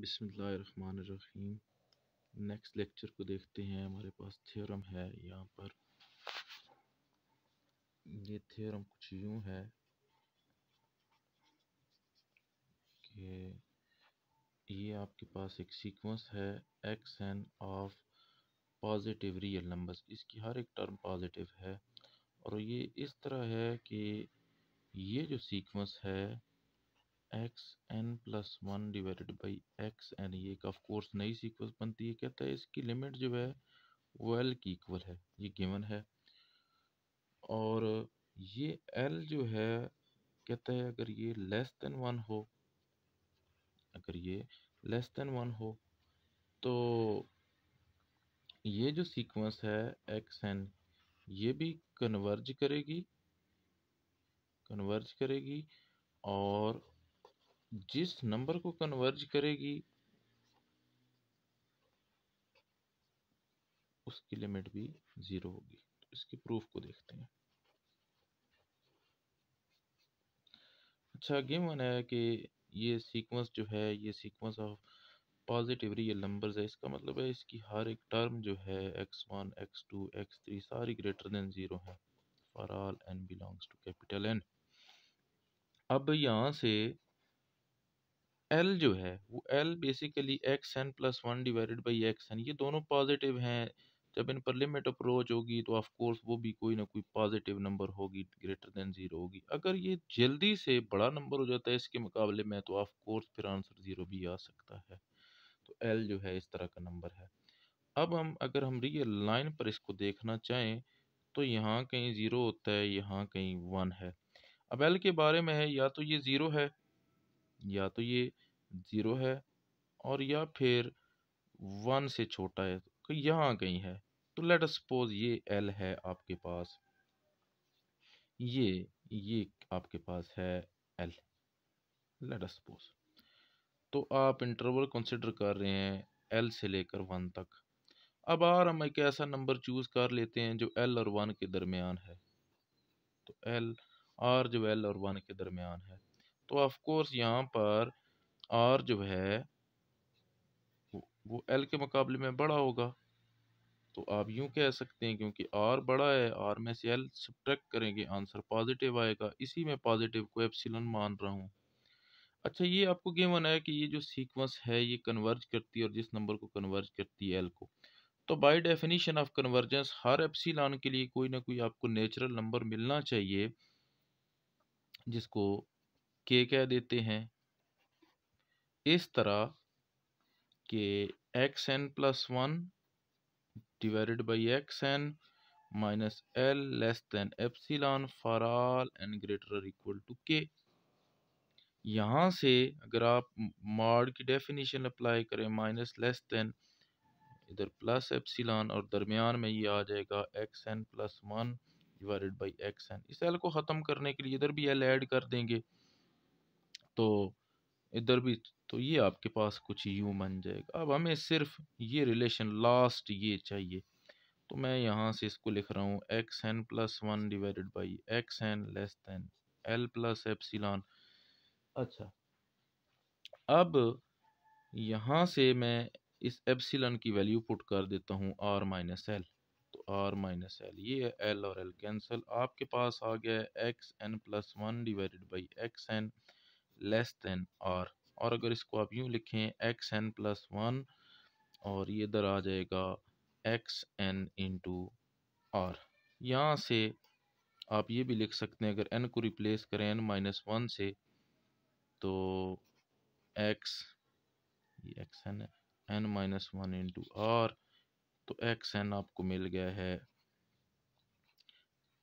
बिसमीम next lecture को देखते हैं हमारे पास थ्योरम है यहाँ पर ये थ्योरम कुछ यूँ है कि ये आपके पास एक सीक्वेंस है x n of positive real numbers इसकी हर एक टर्म पॉजिटिव है और ये इस तरह है कि ये जो सीक्वेंस है x n plus one divided by x n ये एक ऑफ कोर्स नई सीक्वेंस बनती है कहता है इसकी लिमिट जो है वो एल की इक्वल है ये गिवन है और ये एल जो है कहता है अगर ये लेस देन वन हो अगर ये लेस देन वन हो तो ये जो सीक्वेंस है एक्स एन ये भी कन्वर्ज करेगी कन्वर्ज करेगी और जिस नंबर को कन्वर्ज करेगी उसकी लिमिट भी ज़ीरो होगी तो इसकी प्रूफ को देखते हैं अच्छा आगे है कि ये सीक्वेंस जो है ये sequence of positive real numbers है इसका मतलब है इसकी हर एक टर्म जो है x one x two x three सारी ग्रेटर देन ज़ीरो है for all n belongs to capital n अब यहाँ से एल जो है वो L basically x n plus one divided by x n ये दोनों पॉजिटिव हैं जब इन पर लिमिट अप्रोच होगी तो ऑफ कोर्स वो भी कोई ना कोई पॉजिटिव नंबर होगी ग्रेटर देन ज़ीरो होगी अगर ये जल्दी से बड़ा नंबर हो जाता है इसके मुकाबले में तो ऑफ कोर्स फिर आंसर ज़ीरो भी आ सकता है तो एल जो है इस तरह का नंबर है अब हम अगर हम रियल लाइन पर इसको देखना चाहें तो यहाँ कहीं ज़ीरो होता है यहाँ कहीं वन है अब एल के बारे में है या तो ये ज़ीरो है या तो ये ज़ीरो है और या फिर वन से छोटा है तो यहाँ कहीं है तो लेट सपोज ये एल है आपके पास ये ये आपके पास है एल लेट सपोज तो आप इंटरवल कंसिडर कर रहे हैं एल से लेकर वन तक अब आर हम एक ऐसा नंबर चूज़ कर लेते हैं जो एल और वन के दरमियान है तो एल आर जो एल और वन के दरमियान है तो ऑफ कोर्स यहाँ पर आर जो है वो एल के मुकाबले में बड़ा होगा तो आप यूं कह सकते हैं क्योंकि आर बड़ा है आर में से एल सब्ट्रैक्ट करेंगे आंसर पॉजिटिव आएगा इसी में पॉजिटिव को एप्सिलन मान रहा हूँ अच्छा ये आपको गेवन है कि ये जो सीक्वेंस है ये कन्वर्ज करती है और जिस नंबर को कन्वर्ज करती है एल को तो बाय डेफिनेशन ऑफ कन्वर्जेंस हर एप्सिलॉन के लिए कोई ना कोई आपको नेचुरल नंबर मिलना चाहिए जिसको के कह देते हैं इस तरह के x n plus one divided by x n minus L less than epsilon for all n greater और इक्वल टू के यहाँ से अगर आप मॉड की डेफिनेशन अप्लाई करें माइनस लेस देन इधर प्लस एप्सिलॉन और दरमियान में ये आ जाएगा x n plus one divided by x n इस एल को ख़त्म करने के लिए इधर भी एल ऐड कर देंगे तो इधर भी तो ये आपके पास कुछ यू बन जाएगा अब हमें सिर्फ ये रिलेशन लास्ट ये चाहिए तो मैं यहाँ से इसको लिख रहा हूँ x n plus one divided by x n less than L plus epsilon अच्छा अब यहाँ से मैं इस एप्सिलॉन की वैल्यू पुट कर देता हूँ आर माइनस एल तो आर माइनस एल ये एल और एल कैंसिल आपके पास आ गया है x n plus one divided by x n less than R और अगर इसको आप यूँ लिखें एक्स एन प्लस वन और ये इधर आ जाएगा एक्स एन इंटू आर यहाँ से आप ये भी लिख सकते हैं अगर एन को रिप्लेस करें एन माइनस वन से तो एक्स ये एक्स एन है n minus one into R तो एक्स एन आपको मिल गया है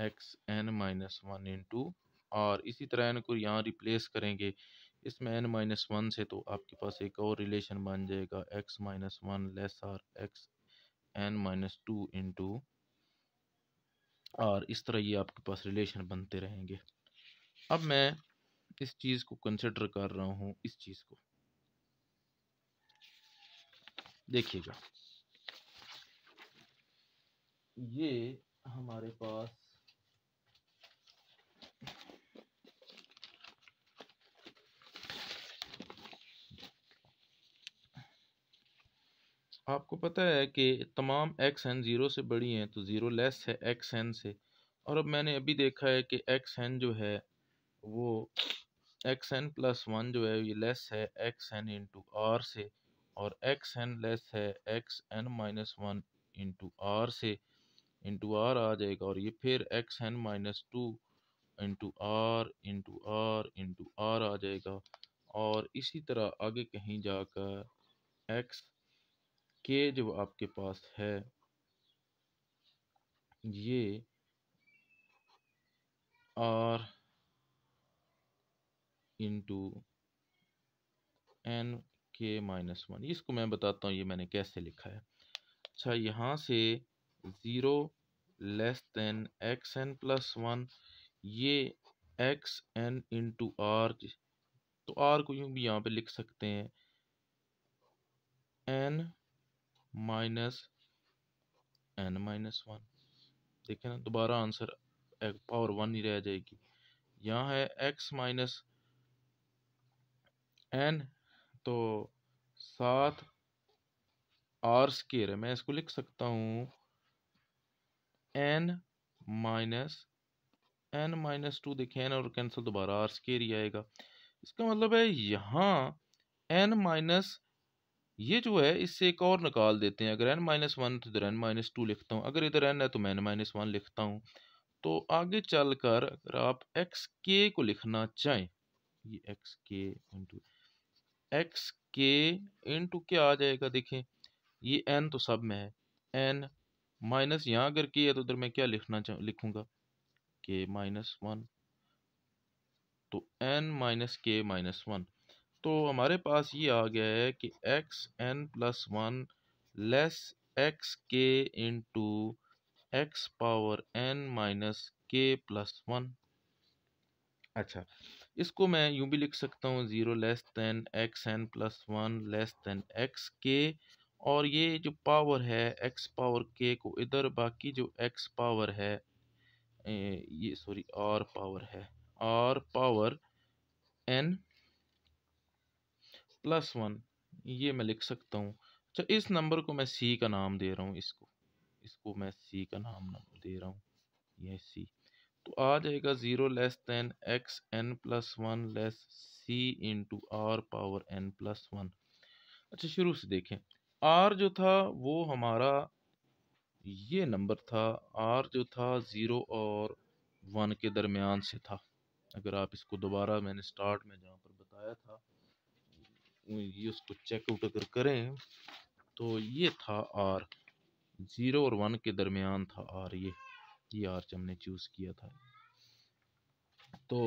x n minus one into R इसी तरह एन को यहाँ रिप्लेस करेंगे इसमें एन माइनस वन से तो आपके पास एक और रिलेशन बन जाएगा x minus one less R x n minus two into और इस तरह ये आपके पास रिलेशन बनते रहेंगे अब मैं इस चीज़ को कंसिडर कर रहा हूँ इस चीज़ को देखिएगा ये हमारे पास आपको पता है कि तमाम एक्स एन ज़ीरो से बड़ी हैं तो ज़ीरो लेस है एक्स एन से और अब मैंने अभी देखा है कि एक्स एन जो है वो एक्स एन प्लस वन जो है ये लेस है एक्स एन इंटू आर से और एक्स एन लेस है x n minus one into R से इंटू आर आ जाएगा और ये फिर x n minus two into R into R into R आ जाएगा और इसी तरह आगे कहीं जाकर एक्स के जो आपके पास है ये R into n k minus one इसको मैं बताता हूँ ये मैंने कैसे लिखा है अच्छा यहाँ से zero less than x n plus one ये एक्स एन इंटू आर तो आर को यूँ भी यहाँ पे लिख सकते हैं n minus n minus one देखें ना दोबारा आंसर पावर वन ही रह जाएगी यहाँ है एक्स माइनस एन तो सात आर स्केयर है मैं इसको लिख सकता हूँ n minus n minus two देखें एन और कैंसिल दोबारा आर स्केयर ही आएगा इसका मतलब है यहाँ एन माइनस ये जो है इससे एक और निकाल देते हैं अगर एन माइनस वन तो इधर एन माइनस टू लिखता हूँ अगर इधर एन है तो मैं एन माइनस वन लिखता हूँ तो आगे चल कर अगर आप एक्स के को लिखना चाहें ये x k into x k into क्या आ जाएगा देखें ये एन तो सब में है एन माइनस यहाँ अगर के है तो उधर मैं क्या लिखना चाहूँ लिखूँगा के माइनस वन तो n minus k minus one तो हमारे पास ये आ गया है कि x n plus one less x k into x power n minus k plus one अच्छा इसको मैं यूं भी लिख सकता हूँ zero less than x n plus one less than x k और ये जो पावर है एक्स पावर के को इधर बाकी जो एक्स पावर है ये सॉरी आर पावर है R power n plus one ये मैं लिख सकता हूँ अच्छा इस नंबर को मैं सी का नाम दे रहा हूँ इसको इसको मैं सी का नाम दे रहा हूँ ये सी तो आ जाएगा zero less than x n plus one less C into R power n plus one अच्छा शुरू से देखें आर जो था वो हमारा ये नंबर था आर जो था ज़ीरो और वन के दरमियान से था अगर आप इसको दोबारा मैंने स्टार्ट में जहाँ पर बताया था ये उसको चेकआउट अगर करें तो ये था आर ज़ीरो और वन के दरमियान था आर ये ये आर्च हमने चूज़ किया था तो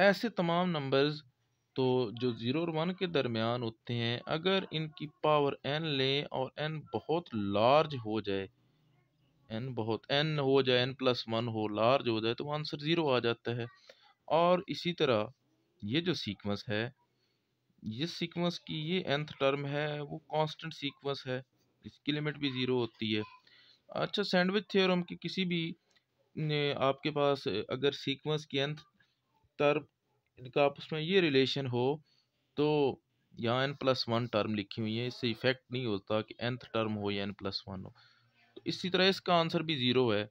ऐसे तमाम नंबर्स तो जो ज़ीरो और वन के दरमियान होते हैं अगर इनकी पावर एन लें और एन बहुत लार्ज हो जाए एन बहुत एन हो जाए एन प्लस वन हो लार्ज हो जाए तो आंसर ज़ीरो आ जाता है और इसी तरह ये जो सीक्वेंस है जिस सीक्वेंस की ये एंथ टर्म है वो कांस्टेंट सीक्वेंस है इसकी लिमिट भी ज़ीरो होती है अच्छा सैंडविच थ्योरम की किसी भी आपके पास अगर सीक्वेंस की एंथ टर्म का आपस में ये रिलेशन हो तो यहाँ एन प्लस वन टर्म लिखी हुई है इससे इफेक्ट नहीं होता कि एंथ टर्म हो या एन प्लस वन हो तो इसी तरह इसका आंसर भी ज़ीरो है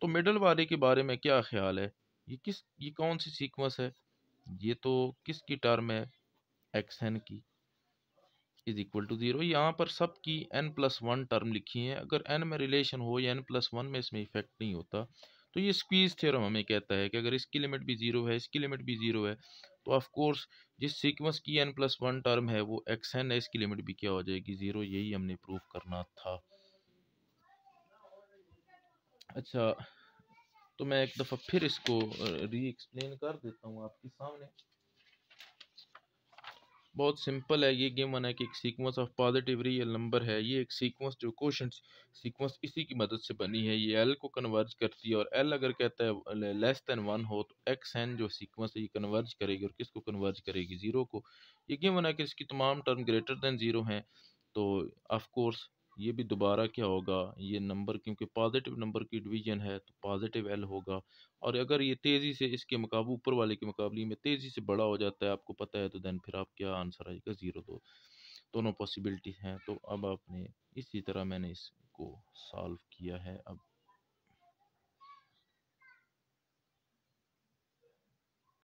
तो मिडल वाले के बारे में क्या ख्याल है ये किस ये कौन सी सीक्वेंस है ये तो किसकी टर्म है एक्स एन की इज इक्वल टू ज़ीरो यहाँ पर सब की एन प्लस वन टर्म लिखी है अगर एन में रिलेशन हो या एन प्लस वन में इसमें इफेक्ट नहीं होता तो ये स्क्वीज थ्योरम हमें कहता है कि अगर इसकी लिमिट भी ज़ीरो है इसकी लिमिट भी ज़ीरो है तो ऑफ कोर्स जिस सीक्वेंस की एन प्लस वन टर्म है वो एक्स एन है इसकी लिमिट भी क्या हो जाएगी ज़ीरो यही हमने प्रूव करना था अच्छा तो मैं एक दफ़ा फिर इसको री एक्सप्लेन कर देता हूँ आपके सामने बहुत सिंपल है ये गेम वन है कि एक sequence of positive real number है ये एक सीक्वेंस जो क्वेश्चन सीक्वेंस इसी की मदद से बनी है ये एल को कन्वर्ज करती है और एल अगर कहता है लेस दैन वन हो तो एक्स एन जो सीक्वेंस है ये कन्वर्ज करेगी और किसको कन्वर्ज करेगी जीरो को ये गेम वन है कि इसकी तमाम टर्म ग्रेटर दैन जीरो हैं तो ऑफकोर्स ये भी दोबारा क्या होगा ये नंबर क्योंकि पॉजिटिव नंबर की डिवीजन है तो पॉजिटिव एल होगा और अगर ये तेज़ी से इसके मुकाबले ऊपर वाले के मुकाबले में तेज़ी से बड़ा हो जाता है आपको पता है तो दैन फिर आप क्या आंसर आएगा ज़ीरो दो दोनों पॉसिबिलिटी हैं तो अब आपने इसी तरह मैंने इसको सॉल्व किया है अब